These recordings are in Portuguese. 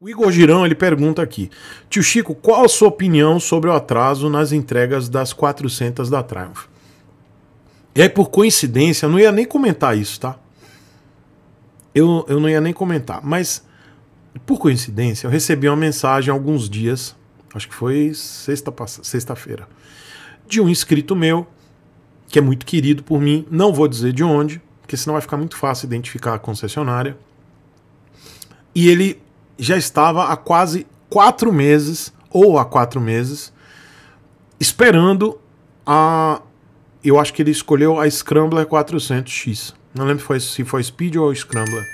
O Igor Girão ele pergunta aqui: Tio Chico, qual a sua opinião sobre o atraso nas entregas das 400 da Triumph? E é, aí, por coincidência, eu não ia nem comentar isso, tá? Eu, eu não ia nem comentar, mas por coincidência, eu recebi uma mensagem há alguns dias, acho que foi sexta-feira, sexta de um inscrito meu, que é muito querido por mim, não vou dizer de onde, porque senão vai ficar muito fácil identificar a concessionária. E ele já estava há quase quatro meses, ou há quatro meses, esperando a. Eu acho que ele escolheu a Scrambler 400X. Não lembro se foi, se foi Speed ou Scrambler.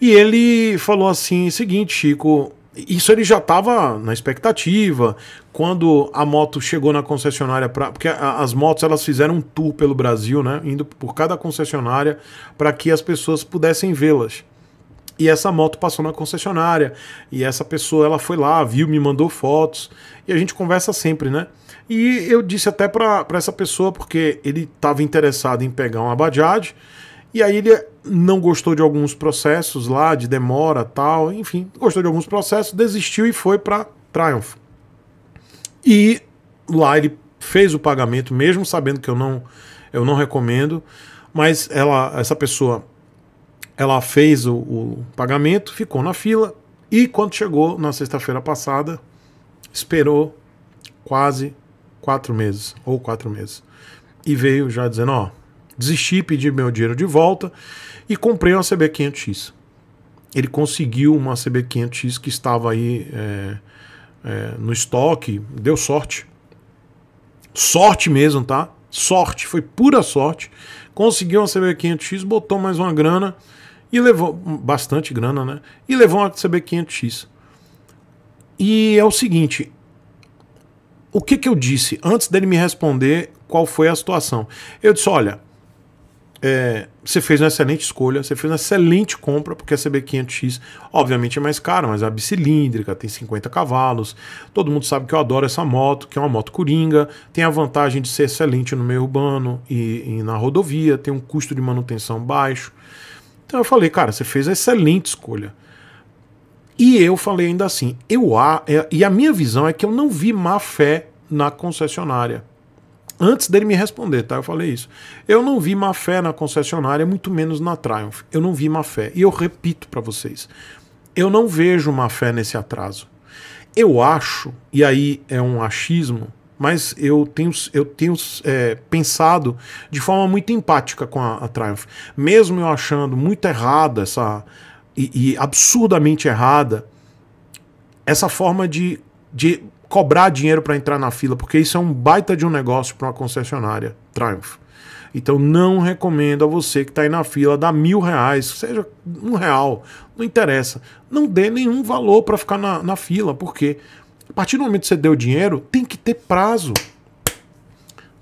E ele falou assim: seguinte, Chico. Isso ele já estava na expectativa. Quando a moto chegou na concessionária, pra, porque as motos elas fizeram um tour pelo Brasil, né? Indo por cada concessionária para que as pessoas pudessem vê-las. E essa moto passou na concessionária, e essa pessoa ela foi lá, viu, me mandou fotos, e a gente conversa sempre, né? E eu disse até para essa pessoa, porque ele estava interessado em pegar uma Bajaj, e aí ele não gostou de alguns processos lá, de demora tal, enfim, gostou de alguns processos, desistiu e foi para Triumph. E lá ele fez o pagamento, mesmo sabendo que eu não, eu não recomendo, mas ela, essa pessoa ela fez o, o pagamento, ficou na fila e quando chegou na sexta-feira passada, esperou quase quatro meses ou quatro meses e veio já dizendo: ó, desisti, pedi meu dinheiro de volta e comprei uma CB500X. Ele conseguiu uma CB500X que estava aí é, é, no estoque, deu sorte. Sorte mesmo, tá? Sorte, foi pura sorte. Conseguiu uma CB500X, botou mais uma grana e levou bastante grana, né? E levou uma CB500X. E é o seguinte, o que, que eu disse antes dele me responder qual foi a situação? Eu disse: olha, é, você fez uma excelente escolha, você fez uma excelente compra, porque a CB500X, obviamente, é mais cara, mas é bicilíndrica, tem 50 cavalos. Todo mundo sabe que eu adoro essa moto, que é uma moto coringa, tem a vantagem de ser excelente no meio urbano e, e na rodovia, tem um custo de manutenção baixo. Então eu falei, cara, você fez a excelente escolha. E eu falei ainda assim, eu a, é, e a minha visão é que eu não vi má fé na concessionária. Antes dele me responder, tá? Eu falei isso. Eu não vi má fé na concessionária, muito menos na Triumph. Eu não vi má fé. E eu repito para vocês, eu não vejo má fé nesse atraso. Eu acho, e aí é um achismo, mas eu tenho, eu tenho é, pensado de forma muito empática com a, a, Triumph. Mesmo eu achando muito errada essa. E, e, absurdamente errada essa forma de, de cobrar dinheiro para entrar na fila, porque isso é um baita de um negócio para uma concessionária Triumph. Então não recomendo a você que está aí na fila dar mil reais, seja um real, não interessa. Não dê nenhum valor para ficar na, na fila, por quê? A partir do momento que você deu o dinheiro, tem que ter prazo.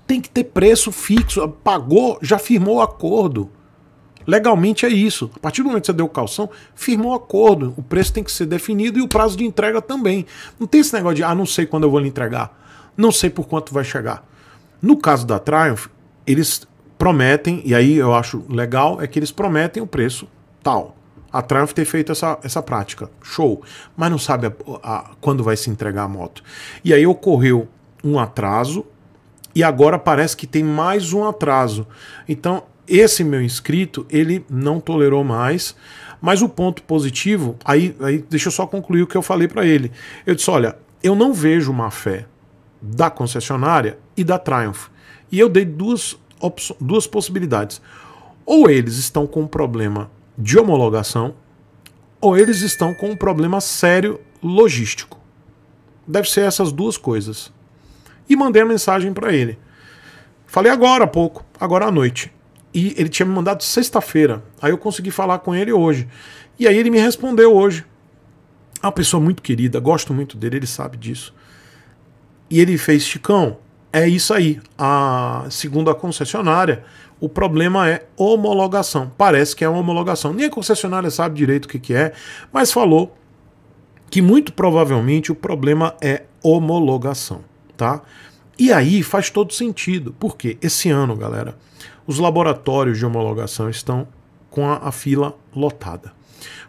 Tem que ter preço fixo. Pagou, já firmou o acordo. Legalmente é isso. A partir do momento que você deu o calção, firmou o acordo. O preço tem que ser definido e o prazo de entrega também. Não tem esse negócio de, ah, não sei quando eu vou lhe entregar. Não sei por quanto vai chegar. No caso da Triumph, eles prometem, e aí eu acho legal, é que eles prometem o preço tal a Triumph ter feito essa, essa prática. Show. Mas não sabe a, a, quando vai se entregar a moto. E aí ocorreu um atraso e agora parece que tem mais um atraso. Então, esse meu inscrito, ele não tolerou mais. Mas o ponto positivo, aí, aí deixa eu só concluir o que eu falei para ele. Eu disse: olha, eu não vejo má fé da concessionária e da Triumph. E eu dei duas, duas possibilidades. Ou eles estão com um problema de homologação ou eles estão com um problema sério logístico. Deve ser essas duas coisas. E mandei a mensagem para ele. Falei agora há pouco, agora à noite. E ele tinha me mandado sexta-feira. Aí eu consegui falar com ele hoje. E aí ele me respondeu hoje. É uma pessoa muito querida, gosto muito dele, ele sabe disso. E ele fez, Chicão, é isso aí. A, segundo a concessionária, o problema é homologação. Parece que é uma homologação. Nem a concessionária sabe direito o que, que é, mas falou que muito provavelmente o problema é homologação, tá? E aí faz todo sentido, porque esse ano, galera, os laboratórios de homologação estão com a, a fila lotada.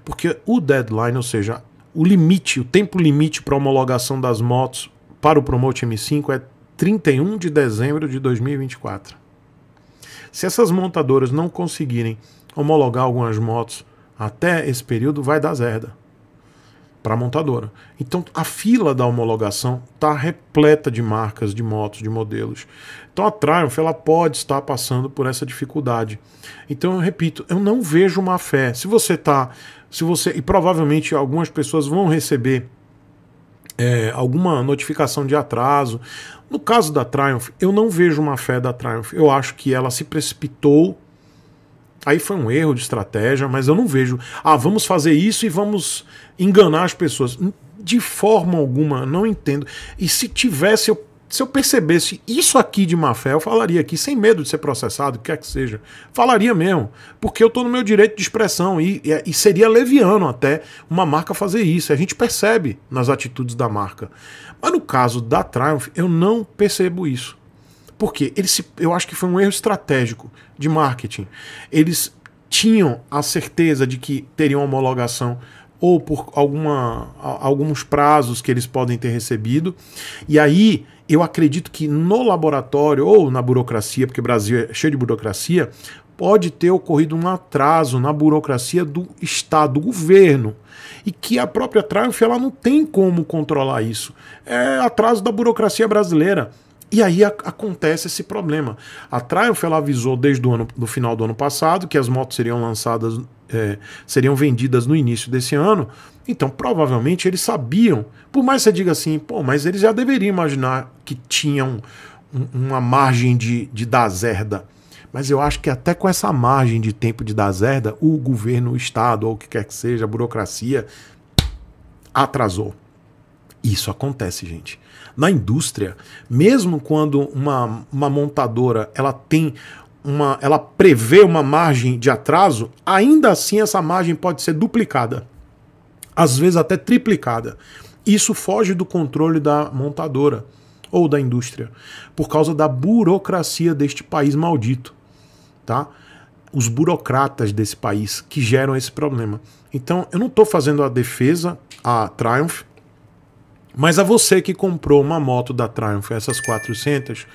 Porque o deadline, ou seja, o limite, o tempo limite para homologação das motos para o Promote M5 é 31 de dezembro de 2024. Se essas montadoras não conseguirem homologar algumas motos até esse período, vai dar zerda para a montadora. Então a fila da homologação está repleta de marcas, de motos, de modelos. Então a Triumph ela pode estar passando por essa dificuldade. Então eu repito, eu não vejo má fé. Se você tá, se você e provavelmente algumas pessoas vão receber é, alguma notificação de atraso. No caso da Triumph, eu não vejo uma fé da Triumph. Eu acho que ela se precipitou. Aí foi um erro de estratégia, mas eu não vejo. Ah, vamos fazer isso e vamos enganar as pessoas. De forma alguma, não entendo. E se tivesse, eu se eu percebesse isso aqui de má fé, eu falaria aqui, sem medo de ser processado, o que quer que seja. Falaria mesmo, porque eu estou no meu direito de expressão e, e, e, seria leviano até uma marca fazer isso. A gente percebe nas atitudes da marca. Mas no caso da Triumph, eu não percebo isso. Porque eles se, eu acho que foi um erro estratégico de marketing. Eles tinham a certeza de que teriam homologação ou por alguma, alguns prazos que eles podem ter recebido. E aí eu acredito que no laboratório ou na burocracia, porque o Brasil é cheio de burocracia, pode ter ocorrido um atraso na burocracia do Estado, do governo. E que a própria Triumph ela não tem como controlar isso. É atraso da burocracia brasileira. E aí a, acontece esse problema. A Triumph ela avisou desde o ano, do final do ano passado que as motos seriam lançadas é, seriam vendidas no início desse ano, então provavelmente eles sabiam. Por mais que você diga assim, pô, mas eles já deveriam imaginar que tinham um, uma margem de, de zerda. Mas eu acho que até com essa margem de tempo de zerda, o governo, o Estado, ou o que quer que seja, a burocracia, atrasou. Isso acontece, gente. Na indústria, mesmo quando uma, uma montadora ela tem uma, ela prevê uma margem de atraso, ainda assim essa margem pode ser duplicada, às vezes até triplicada. Isso foge do controle da montadora ou da indústria, por causa da burocracia deste país maldito, tá? Os burocratas desse país que geram esse problema. Então, eu não estou fazendo a defesa a Triumph, mas a você que comprou uma moto da Triumph, essas 400,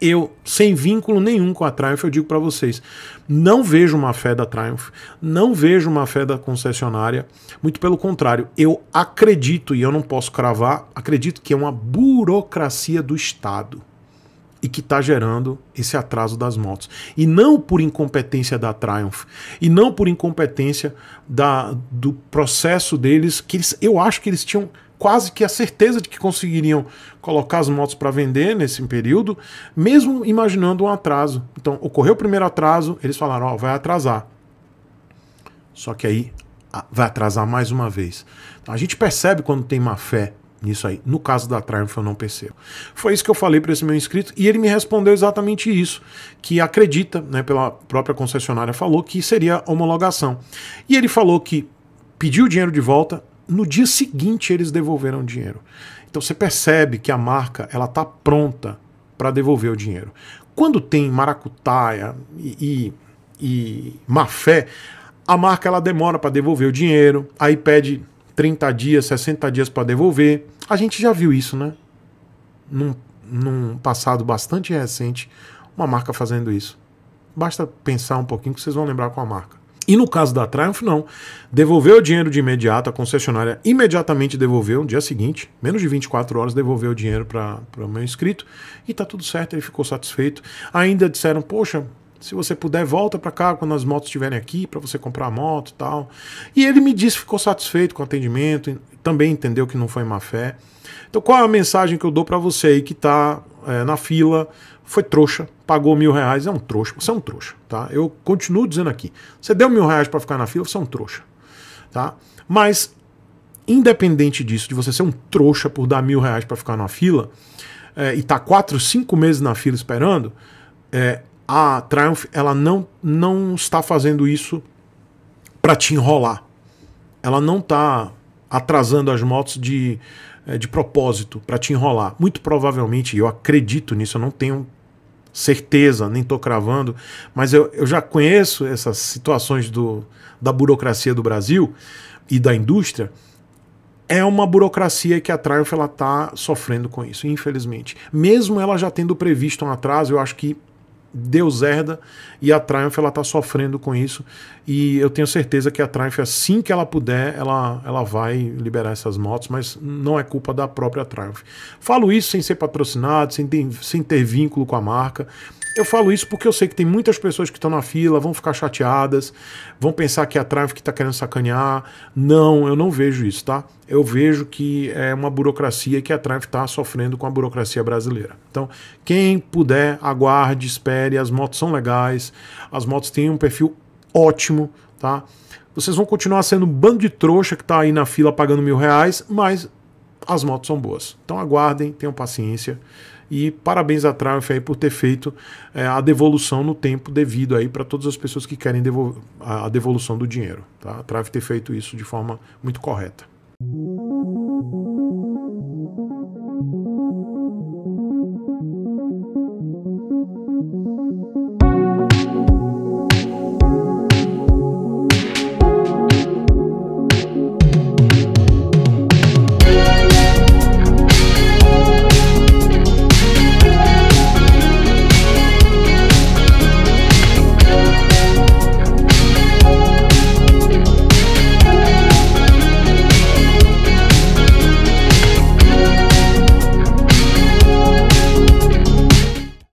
eu, sem vínculo nenhum com a Triumph, eu digo para vocês, não vejo uma fé da Triumph, não vejo uma fé da concessionária, muito pelo contrário, eu acredito, e eu não posso cravar, acredito que é uma burocracia do Estado e que está gerando esse atraso das motos. E não por incompetência da Triumph, e não por incompetência da, do processo deles, que eles, eu acho que eles tinham quase que a certeza de que conseguiriam colocar as motos para vender nesse período, mesmo imaginando um atraso. Então, ocorreu o primeiro atraso, eles falaram: Ó, vai atrasar. Só que aí vai atrasar mais uma vez. Então, a gente percebe quando tem má fé nisso aí. No caso da Triumph eu não percebo. Foi isso que eu falei para esse meu inscrito e ele me respondeu exatamente isso, que acredita, né, pela própria concessionária falou que seria homologação. E ele falou que pediu o dinheiro de volta, no dia seguinte eles devolveram o dinheiro. Então você percebe que a marca ela está pronta para devolver o dinheiro. Quando tem maracutaia e, e, e má fé, a marca ela demora para devolver o dinheiro, aí pede 30 dias, 60 dias para devolver. A gente já viu isso, né? Num, num passado bastante recente, uma marca fazendo isso. Basta pensar um pouquinho que vocês vão lembrar com a marca. E no caso da Triumph, não. Devolveu o dinheiro de imediato, a concessionária imediatamente devolveu, no dia seguinte, menos de 24 horas, devolveu o dinheiro para o meu inscrito e tá tudo certo, ele ficou satisfeito. Ainda disseram, poxa, se você puder, volta para cá quando as motos estiverem aqui para você comprar a moto e tal. E ele me disse ficou satisfeito com o atendimento, também entendeu que não foi má fé. Então, qual é a mensagem que eu dou para você aí que está é, eh, na fila foi trouxa, pagou mil reais, é um trouxa. Você é um trouxa, tá? Eu continuo dizendo aqui. Você deu mil reais para ficar na fila, você é um trouxa, tá? Mas, independente disso, de você ser um trouxa por dar mil reais para ficar na fila é, e tá quatro, cinco meses na fila esperando, é, a Triumph, ela não, não está fazendo isso para te enrolar. Ela não tá atrasando as motos de é, de propósito para te enrolar. Muito provavelmente, eu acredito nisso, eu não tenho certeza, nem estou cravando, mas eu, eu já conheço essas situações do, da burocracia do Brasil e da indústria. É uma burocracia que a Triumph está sofrendo com isso, infelizmente. Mesmo ela já tendo previsto um atraso, eu acho que Deus herda e a Triumph ela está sofrendo com isso e eu tenho certeza que a Triumph assim que ela puder ela, ela vai liberar essas motos mas não é culpa da própria Triumph falo isso sem ser patrocinado sem ter, sem ter vínculo com a marca eu falo isso porque eu sei que tem muitas pessoas que estão na fila, vão ficar chateadas, vão pensar que é a Triumph que está querendo sacanear. Não, eu não vejo isso, tá? eu vejo que é uma burocracia que a Triumph está sofrendo com a burocracia brasileira. Então, quem puder, aguarde, espere. As motos são legais, as motos têm um perfil ótimo, tá? Vocês vão continuar sendo um bando de trouxa que está aí na fila pagando mil reais, mas as motos são boas. Então aguardem, tenham paciência. E parabéns à Triumph aí por ter feito é, a devolução no tempo devido aí para todas as pessoas que querem a devolução do dinheiro. Tá? A Triumph ter feito isso de forma muito correta. Thank you.